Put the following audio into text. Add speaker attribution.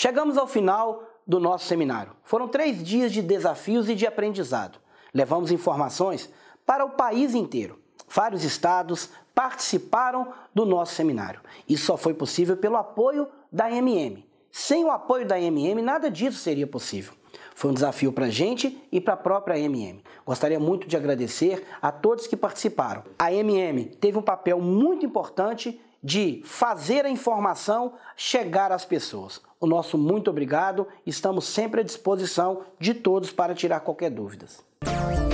Speaker 1: Chegamos ao final do nosso seminário. Foram três dias de desafios e de aprendizado. Levamos informações para o país inteiro. Vários estados participaram do nosso seminário. Isso só foi possível pelo apoio da MM. Sem o apoio da MM, nada disso seria possível. Foi um desafio para a gente e para a própria MM. Gostaria muito de agradecer a todos que participaram. A MM teve um papel muito importante de fazer a informação chegar às pessoas. O nosso muito obrigado, estamos sempre à disposição de todos para tirar qualquer dúvida.